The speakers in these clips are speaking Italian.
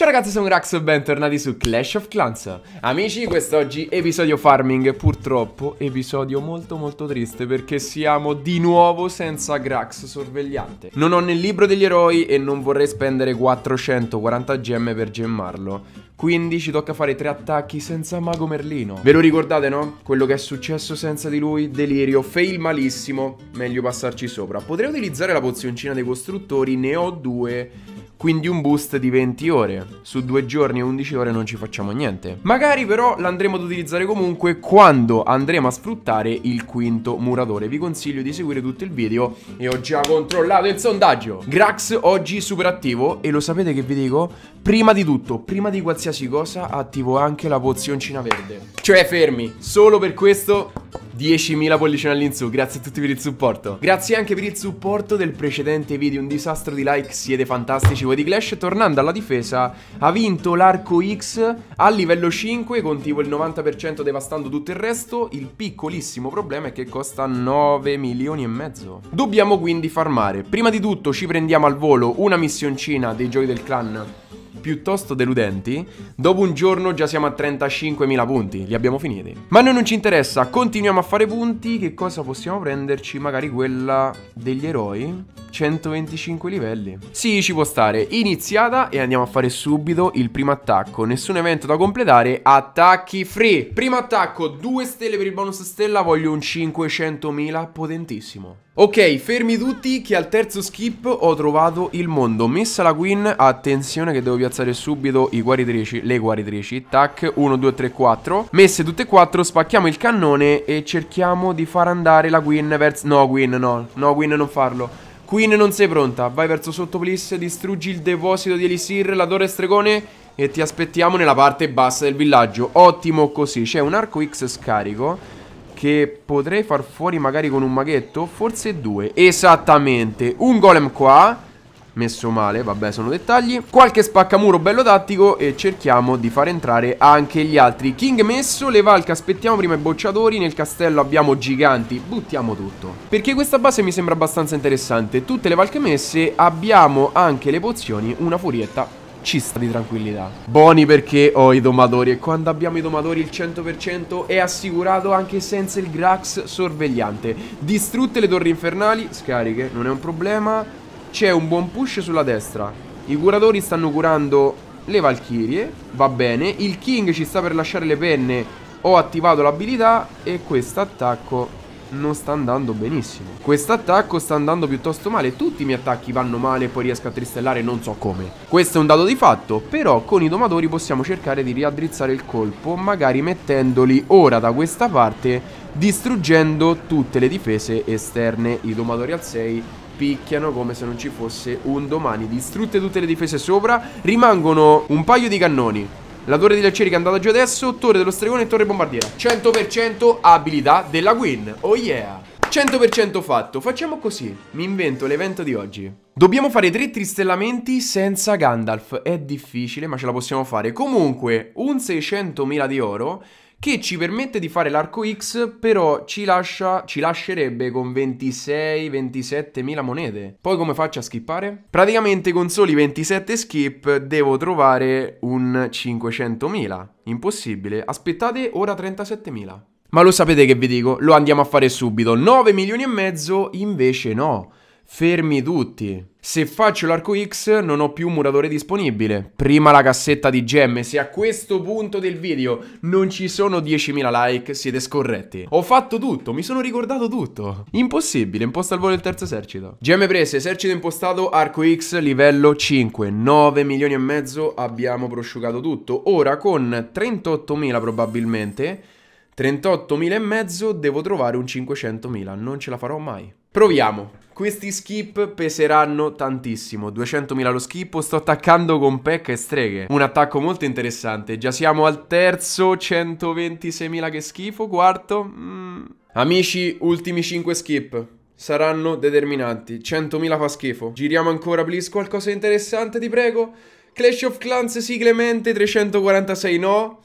Ciao ragazzi, sono Grax e bentornati su Clash of Clans Amici, quest'oggi episodio farming, purtroppo episodio molto molto triste Perché siamo di nuovo senza Grax sorvegliante Non ho nel libro degli eroi e non vorrei spendere 440 gemme per gemmarlo Quindi ci tocca fare tre attacchi senza Mago Merlino Ve lo ricordate, no? Quello che è successo senza di lui, delirio, fail malissimo Meglio passarci sopra Potrei utilizzare la pozioncina dei costruttori, ne ho due quindi un boost di 20 ore. Su due giorni e 11 ore non ci facciamo niente. Magari però l'andremo ad utilizzare comunque quando andremo a sfruttare il quinto muratore. Vi consiglio di seguire tutto il video e ho già controllato il sondaggio. Grax oggi super attivo e lo sapete che vi dico? Prima di tutto, prima di qualsiasi cosa, attivo anche la pozioncina verde. Cioè fermi, solo per questo 10.000 pollicini all'insù, grazie a tutti per il supporto. Grazie anche per il supporto del precedente video, un disastro di like, siete fantastici voi di Clash. Tornando alla difesa, ha vinto l'arco X a livello 5, contivo il 90% devastando tutto il resto. Il piccolissimo problema è che costa 9 milioni e mezzo. Dobbiamo quindi farmare. Prima di tutto ci prendiamo al volo una missioncina dei giochi del clan piuttosto deludenti, dopo un giorno già siamo a 35.000 punti, li abbiamo finiti. Ma a noi non ci interessa, continuiamo a fare punti, che cosa possiamo prenderci? Magari quella degli eroi? 125 livelli. Sì, ci può stare. Iniziata e andiamo a fare subito il primo attacco. Nessun evento da completare, attacchi free. Primo attacco, 2 stelle per il bonus stella, voglio un 500.000, potentissimo. Ok, fermi tutti che al terzo skip ho trovato il mondo. Messa la queen, attenzione che devo piazzare subito i guaritrici, le guaritrici. Tac, 1, 2, 3, 4. Messe tutte e quattro, spacchiamo il cannone e cerchiamo di far andare la queen verso... No, queen, no. No, queen, non farlo. Queen non sei pronta, vai verso sotto please, distruggi il deposito di Elisir, la torre stregone e ti aspettiamo nella parte bassa del villaggio. Ottimo così, c'è un arco X scarico che potrei far fuori magari con un maghetto, forse due. Esattamente, un golem qua messo male, vabbè sono dettagli. Qualche spaccamuro bello tattico e cerchiamo di far entrare anche gli altri. King messo, le valche aspettiamo prima i bocciatori, nel castello abbiamo giganti, buttiamo tutto. Perché questa base mi sembra abbastanza interessante, tutte le valche messe abbiamo anche le pozioni, una furietta ci sta di tranquillità. Buoni perché ho i domatori e quando abbiamo i domatori il 100% è assicurato anche senza il Grax sorvegliante. Distrutte le torri infernali, scariche, non è un problema. C'è un buon push sulla destra. I curatori stanno curando le Valchirie. Va bene. Il King ci sta per lasciare le penne. Ho attivato l'abilità e questo attacco non sta andando benissimo. Questo attacco sta andando piuttosto male. Tutti i miei attacchi vanno male e poi riesco a tristellare non so come. Questo è un dato di fatto, però con i domatori possiamo cercare di riaddrizzare il colpo, magari mettendoli ora da questa parte, distruggendo tutte le difese esterne. I domatori al 6 picchiano come se non ci fosse un domani. Distrutte tutte le difese sopra, rimangono un paio di cannoni. La torre di Lacceri che è andata giù adesso, torre dello stregone e torre bombardiera. 100% abilità della win. Oh yeah! 100% fatto, facciamo così, mi invento l'evento di oggi. Dobbiamo fare tre tristellamenti senza Gandalf, è difficile ma ce la possiamo fare. Comunque, un 600.000 di oro che ci permette di fare l'arco X, però ci, lascia, ci lascerebbe con 26-27 mila monete. Poi come faccio a skippare? Praticamente con soli 27 skip devo trovare un 500 mila. Impossibile. Aspettate, ora 37 mila. Ma lo sapete che vi dico? Lo andiamo a fare subito. 9 milioni e mezzo invece no. Fermi tutti. Se faccio l'arco X non ho più un muratore disponibile. Prima la cassetta di gemme. Se a questo punto del video non ci sono 10.000 like, siete scorretti. Ho fatto tutto, mi sono ricordato tutto. Impossibile, imposta al volo il terzo esercito. Gemme prese, esercito impostato, arco X, livello 5. 9 milioni e mezzo abbiamo prosciugato tutto. Ora con 38.000 probabilmente... 38.000 e mezzo devo trovare un 500.000, non ce la farò mai. Proviamo. Questi skip peseranno tantissimo, 200.000 lo skip, sto attaccando con pack e streghe. Un attacco molto interessante, già siamo al terzo, 126.000 che schifo, quarto. Mm. Amici, ultimi 5 skip, saranno determinanti, 100.000 fa schifo. Giriamo ancora, please, qualcosa di interessante, ti prego. Clash of Clans, sì, Clemente, 346 no.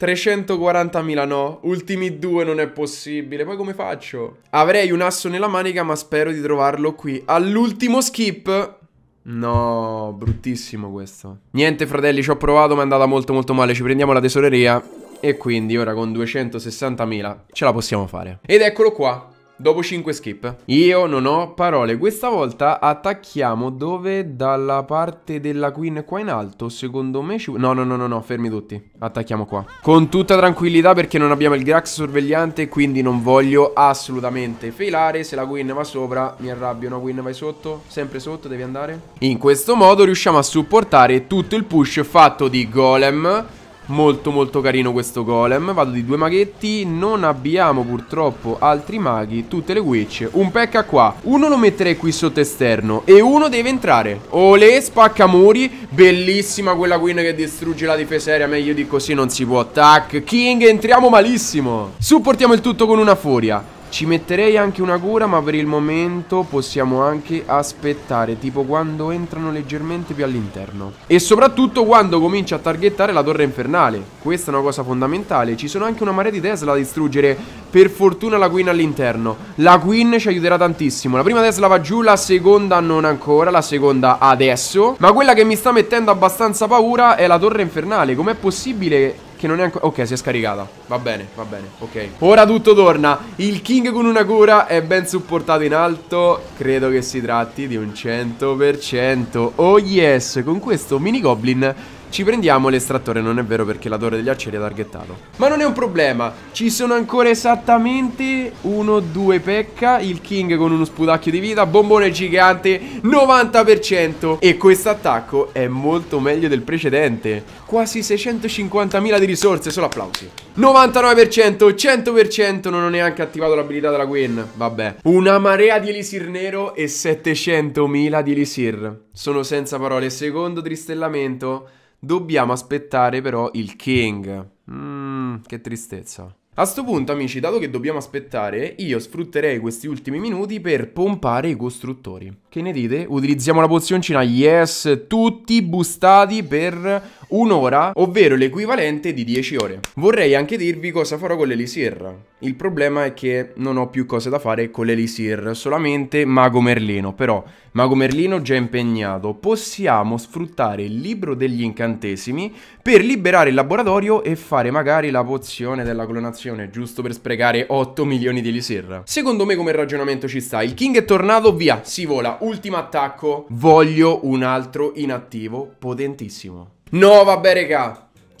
340.000 no, ultimi due non è possibile, poi come faccio? Avrei un asso nella manica ma spero di trovarlo qui All'ultimo skip No, bruttissimo questo Niente fratelli, ci ho provato ma è andata molto molto male Ci prendiamo la tesoreria e quindi ora con 260.000 ce la possiamo fare Ed eccolo qua Dopo 5 skip. Io non ho parole. Questa volta attacchiamo dove? Dalla parte della queen qua in alto. Secondo me ci... No, no, no, no, no, fermi tutti. Attacchiamo qua. Con tutta tranquillità perché non abbiamo il Grax sorvegliante, quindi non voglio assolutamente failare. Se la queen va sopra, mi arrabbio. No, queen vai sotto. Sempre sotto, devi andare. In questo modo riusciamo a supportare tutto il push fatto di golem Molto molto carino questo golem Vado di due maghetti Non abbiamo purtroppo altri maghi Tutte le witch Un pecca qua Uno lo metterei qui sotto esterno E uno deve entrare Ole spacca muri Bellissima quella queen che distrugge la difesa aerea Meglio di così non si può Tac King entriamo malissimo Supportiamo il tutto con una furia ci metterei anche una cura ma per il momento possiamo anche aspettare Tipo quando entrano leggermente più all'interno E soprattutto quando comincia a targettare la torre infernale Questa è una cosa fondamentale Ci sono anche una marea di Tesla da distruggere Per fortuna la Queen all'interno La Queen ci aiuterà tantissimo La prima Tesla va giù, la seconda non ancora La seconda adesso Ma quella che mi sta mettendo abbastanza paura è la torre infernale Com'è possibile che non è ancora... Ok, si è scaricata. Va bene, va bene, ok. Ora tutto torna. Il King con una cura è ben supportato in alto. Credo che si tratti di un 100%. Oh yes, con questo mini goblin ci prendiamo l'estrattore, non è vero perché la torre degli acceri è targettato. Ma non è un problema, ci sono ancora esattamente 1-2 pecca, il King con uno sputacchio di vita, bombone gigante, 90%. E questo attacco è molto meglio del precedente. Quasi 650.000 di risorse, solo applausi. 99%, 100%, non ho neanche attivato l'abilità della Gwen, vabbè. Una marea di Elisir nero e 700.000 di Elisir. Sono senza parole, secondo tristellamento... Dobbiamo aspettare però il King. Mmm, che tristezza. A sto punto, amici, dato che dobbiamo aspettare, io sfrutterei questi ultimi minuti per pompare i costruttori. Che ne dite? Utilizziamo la pozioncina Yes, tutti bustati per un'ora, ovvero l'equivalente di 10 ore. Vorrei anche dirvi cosa farò con l'Elisir. Il problema è che non ho più cose da fare con l'Elisir, solamente Mago Merlino, però Mago Merlino già impegnato, possiamo sfruttare il libro degli incantesimi per liberare il laboratorio e fare magari la pozione della clonazione, giusto per sprecare 8 milioni di Elisir. Secondo me come ragionamento ci sta, il King è tornato, via, si vola, ultimo attacco, voglio un altro inattivo potentissimo. No vabbè regà, 540.000,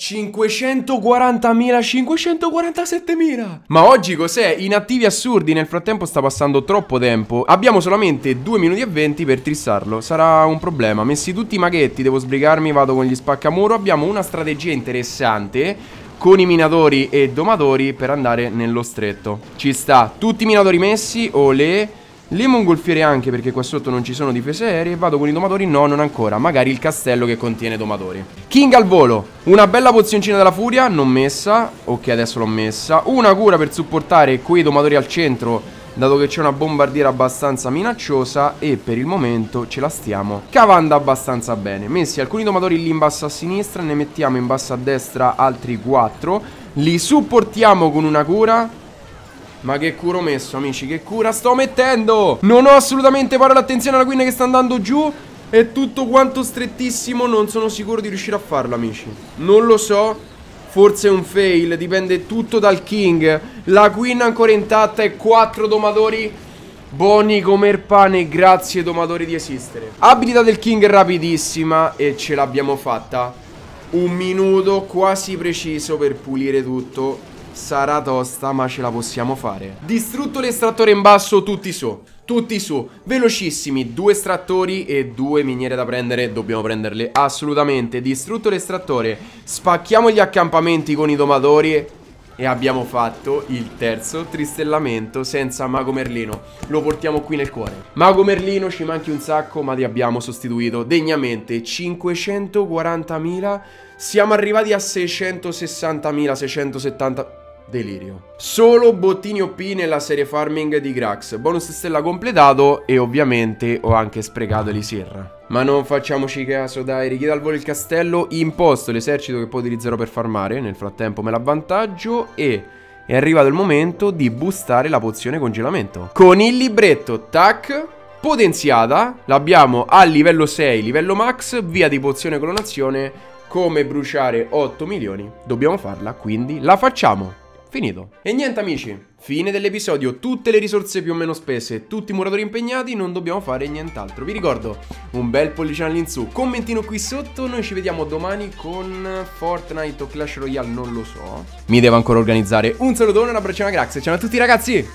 547.000 Ma oggi cos'è? Inattivi assurdi, nel frattempo sta passando troppo tempo Abbiamo solamente 2 minuti e 20 per trissarlo, sarà un problema Messi tutti i maghetti, devo sbrigarmi, vado con gli spaccamuro Abbiamo una strategia interessante con i minatori e domatori per andare nello stretto Ci sta, tutti i minatori messi, olè le mongolfiere anche perché qua sotto non ci sono difese aeree. Vado con i domatori? No, non ancora. Magari il castello che contiene domatori. King al volo. Una bella pozioncina della furia. Non messa. Ok, adesso l'ho messa. Una cura per supportare quei domatori al centro. Dato che c'è una bombardiera abbastanza minacciosa e per il momento ce la stiamo cavando abbastanza bene Messi alcuni domatori lì in basso a sinistra, ne mettiamo in basso a destra altri 4 Li supportiamo con una cura ma che cura ho messo amici Che cura sto mettendo Non ho assolutamente pari l'attenzione alla queen che sta andando giù È tutto quanto strettissimo Non sono sicuro di riuscire a farlo amici Non lo so Forse è un fail Dipende tutto dal king La queen ancora intatta E quattro domatori Buoni come il pane, grazie domatori di esistere Abilità del King rapidissima e ce l'abbiamo fatta Un minuto quasi preciso per pulire tutto Sarà tosta ma ce la possiamo fare Distrutto l'estrattore in basso tutti su Tutti su Velocissimi Due estrattori e due miniere da prendere Dobbiamo prenderle assolutamente Distrutto l'estrattore Spacchiamo gli accampamenti con i domatori e abbiamo fatto il terzo tristellamento senza Mago Merlino. Lo portiamo qui nel cuore. Mago Merlino ci manchi un sacco, ma li abbiamo sostituito degnamente. 540.000. Siamo arrivati a 660.000, 670.000 delirio. Solo bottini OP nella serie farming di Grax, bonus stella completato e ovviamente ho anche sprecato l'Isir. Ma non facciamoci caso, dai, richiede al volo il castello, imposto l'esercito che poi utilizzerò per farmare, nel frattempo me l'avvantaggio e... È arrivato il momento di boostare la pozione congelamento. Con il libretto, tac, potenziata, l'abbiamo a livello 6, livello max, via di pozione clonazione, come bruciare 8 milioni, dobbiamo farla, quindi la facciamo! Finito. E niente amici, fine dell'episodio, tutte le risorse più o meno spese, tutti i muratori impegnati, non dobbiamo fare nient'altro. Vi ricordo, un bel polliciano all'insù, commentino qui sotto, noi ci vediamo domani con Fortnite o Clash Royale, non lo so. Mi devo ancora organizzare. Un salutone, un abbraccione a Grax, ciao a tutti ragazzi!